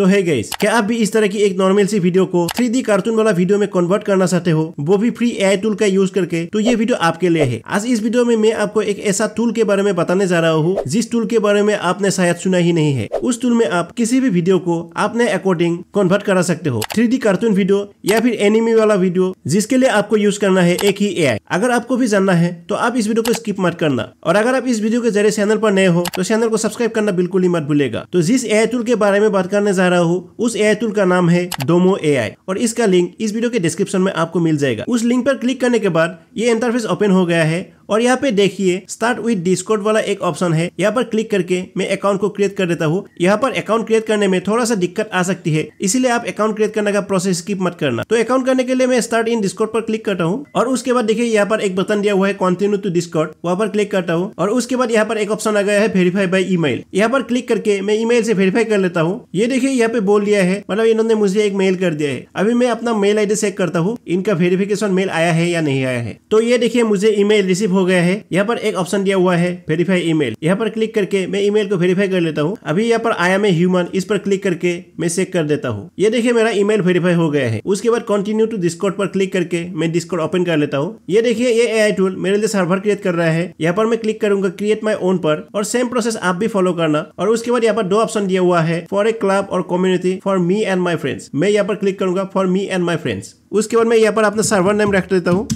तो है गईस क्या आप भी इस तरह की एक नॉर्मल सी वीडियो को थ्री कार्टून वाला वीडियो में कन्वर्ट करना चाहते हो वो भी फ्री ए टूल का यूज करके तो ये वीडियो आपके लिए है आज इस वीडियो में मैं आपको एक ऐसा टूल के बारे में बताने जा रहा हूँ जिस टूल के बारे में आपने शायद सुना ही नहीं है उस टूल में आप किसी भी वीडियो को अपने अकॉर्डिंग कन्वर्ट करा सकते हो थ्री कार्टून वीडियो या फिर एनिमी वाला वीडियो जिसके लिए आपको यूज करना है एक ही ए अगर आपको भी जानना है तो आप इस वीडियो को स्किप मत करना और अगर आप इस वीडियो के जरिए चैनल पर नए हो तो चैनल को सब्सक्राइब करना बिल्कुल ही मत भूलेगा तो जिस ए टूल के बारे में बात करने जा रहा हूँ उस ए टूल का नाम है डोमो ए और इसका लिंक इस वीडियो के डिस्क्रिप्शन में आपको मिल जाएगा उस लिंक पर क्लिक करने के बाद ये इंटरफेस ओपन हो गया है और यहाँ पे देखिए स्टार्ट विथ डिस्कोर्ट वाला एक ऑप्शन है यहाँ पर क्लिक करके मैं अकाउंट को क्रिएट कर देता हूँ यहाँ पर अकाउंट क्रिएट करने में थोड़ा सा दिक्कत आ सकती है इसीलिए आप अकाउंट क्रिएट करने का प्रोसेस स्किप मत करना तो अकाउंट करने के लिए मैं स्टार्ट इन डिस्कोर्ट पर क्लिक करता हूँ और उसके बाद देखिए यहाँ पर एक बटन दिया हुआ है कॉन्टिन्यू टू डिस्कोर्ट वहाँ पर क्लिक करता हूँ और उसके बाद यहाँ पर एक ऑप्शन आ गया है वेरीफाई बाई मेल यहाँ पर क्लिक करके मैं ई मेल से वेरीफाई कर लेता हूँ ये देखिए यहाँ पे बोल दिया है मतलब इन्होंने मुझे एक मेल कर दिया है अभी मैं अपना मेल आईडी चेक करता हूँ इनका वेरिफिकेशन मेल आया है या नहीं आया है तो ये देखिए मुझे मेल रिसीव हो हो गया है यहाँ पर एक ऑप्शन दिया हुआ है वेरीफाई ईमेल यहाँ पर क्लिक करके मैं ईमेल को वेरीफाई कर लेता हूँ अभी यहाँ पर आया मैं ह्यूमन इस पर क्लिक करके मैं चेक कर देता हूँ ये देखिए मेरा ईमेल वेरीफाई हो गया है उसके बाद कंटिन्यू टू डिस्कॉर्ड पर क्लिक करके मैं डिस्कॉर्ड ओपन कर लेता हूँ ये देखिए ये ए टूल मेरे लिए सर्वर क्रिएट कर रहा है यहाँ पर मैं क्लिक करूंगा क्रिएट माई ओन पर और सेम प्रोसेस आप भी फॉलो करना और उसके बाद यहाँ पर दो ऑप्शन दिया हुआ है फॉर ए क्लब और community for me and my friends मैं यहाँ पर क्लिक करूंगा for me and my friends उसके बाद मैं यहाँ पर अपना सर्वर नेम रख देता हूँ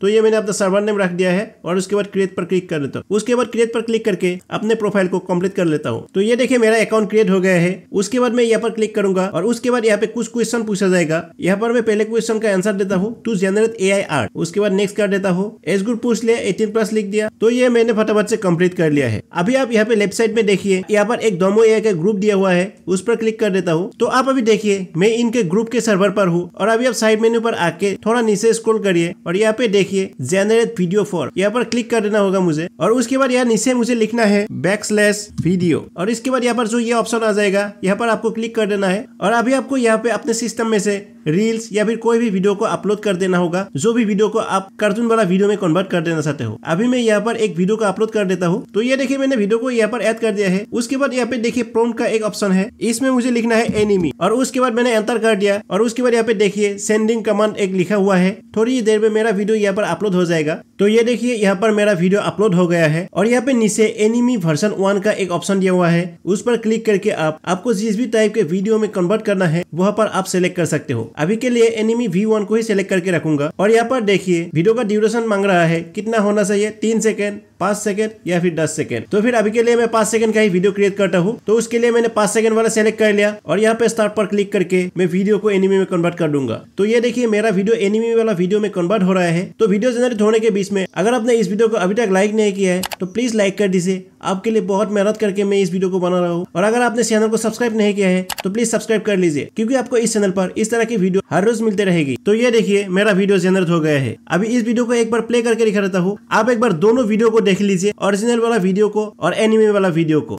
तो ये मैंने अपना सर्वर नेम रख दिया है और उसके बाद क्रिएट पर क्लिक कर लेता हूँ उसके बाद क्रिएट पर क्लिक करके अपने प्रोफाइल को कंप्लीट कर लेता हूँ तो ये देखिए मेरा अकाउंट क्रिएट हो गया है उसके बाद मैं यहाँ पर क्लिक करूंगा और उसके बाद यहाँ पे कुछ क्वेश्चन पूछा जाएगा यहाँ पर मैं पहले क्वेश्चन का आंसर देता हूँ to generate A I art उसके बाद नेक्स्ट कर देता हूँ एज गुड पूछ लिया एटीन प्लस लिख दिया तो ये मैंने फटाफट से कम्प्लीट कर लिया है अभी आप यहाँ पे लेफ्ट साइड में देखिए यहाँ पर एक डोमो ए का ग्रुप दिया हुआ है उस पर क्लिक कर देता हूँ तो आप अभी देखिए मैं इनके ग्रुप के सर्वर पर हूँ और अभी आप साइड मेन्यू पर आके थोड़ा नीचे स्क्रोल करिए और यहाँ पे देखिए देखिए जेनरेट वीडियो फॉर यहाँ पर क्लिक कर देना होगा मुझे और उसके बाद यहाँ नीचे मुझे लिखना है बैक स्लैश वीडियो और इसके बाद यहाँ पर जो ये ऑप्शन आ जाएगा यहाँ पर आपको क्लिक कर देना है और अभी आपको यहाँ पे अपने सिस्टम में से रील्स या फिर कोई भी वीडियो को अपलोड कर देना होगा जो भी वीडियो को आप कार्टून वाला वीडियो में कन्वर्ट कर देना चाहते हो अभी मैं यहाँ पर एक वीडियो को अपलोड कर देता हूँ तो ये देखिए मैंने वीडियो को यहाँ पर एड कर दिया है उसके बाद यहाँ पे देखिए प्रोम का एक ऑप्शन है इसमें मुझे लिखना है एनिमी और उसके बाद मैंने एंटर कर दिया और उसके बाद यहाँ पे देखिए सेंडिंग कमांड एक लिखा हुआ है थोड़ी ही देर में मेरा वीडियो यहाँ पर अपलोड हो जाएगा तो ये देखिए यहाँ पर मेरा वीडियो अपलोड हो गया है और यहाँ पे नीचे एनिमी वर्सन वन का एक ऑप्शन दिया हुआ है उस पर क्लिक करके आप आपको जिस भी टाइप के वीडियो में कन्वर्ट करना है वहाँ पर आप सेलेक्ट कर सकते हो अभी के लिए एनिमी वी वन को ही सिलेक्ट करके रखूंगा और यहाँ पर देखिए वीडियो का ड्यूरेशन मांग रहा है कितना होना चाहिए तीन सेकेंड पांच सेकंड या फिर दस सेकंड तो फिर अभी के लिए मैं पांच सेकंड का ही वीडियो क्रिएट करता हूँ तो उसके लिए मैंने पांच सेकंड वाला सेलेक्ट कर लिया और यहाँ पे स्टार्ट पर क्लिक करके मैं वीडियो को एनिमी में कन्वर्ट कर दूंगा तो ये देखिए मेरा वीडियो एनिमी वाला वीडियो में कन्वर्ट हो रहा है तो वीडियो जनरेट होने के बीच में अगर आपने इस वीडियो को अभी तक लाइक नहीं किया है तो प्लीज लाइक कर दीजिए आपके लिए बहुत मेहनत करके मैं इस वीडियो को बना रहा हूँ और अगर आपने चैनल को सब्सक्राइब नहीं किया है तो प्लीज सब्सक्राइब कर लीजिए क्योंकि आपको इस चैनल पर इस तरह की वीडियो हर रोज मिलते रहेगी तो ये देखिए मेरा वीडियो जनरेट हो गया है अभी इस वीडियो को एक बार प्ले करके दिखा देता हूँ आप एक बार दोनों वीडियो को देख लीजिए ओरिजिनल वाला वीडियो को और एनिमे वाला वीडियो को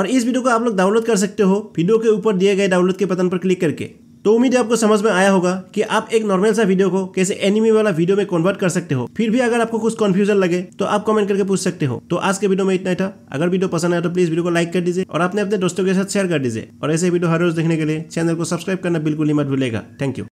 और इस वीडियो को आप लोग डाउनलोड कर सकते हो वीडियो के ऊपर दिए गए डाउनलोड के बटन पर क्लिक करके तो उम्मीद है आपको समझ में आया होगा कि आप एक नॉर्मल सा वीडियो को कैसे एनिमे वाला वीडियो में कन्वर्ट कर सकते हो फिर भी अगर आपको कुछ कंफ्यूजन लगे तो आप कमेंट करके पूछ सकते हो तो आज के वीडियो में इतना ही था अगर वीडियो पसंद आया तो प्लीज वीडियो को लाइक कर दीजिए और अपने अपने दोस्तों के साथ शेयर कर दीजिए और ऐसे वीडियो हर रोज देखने के लिए चैनल को सब्सक्राइब करना बिल्कुल ही मत भूलेगा थैंक यू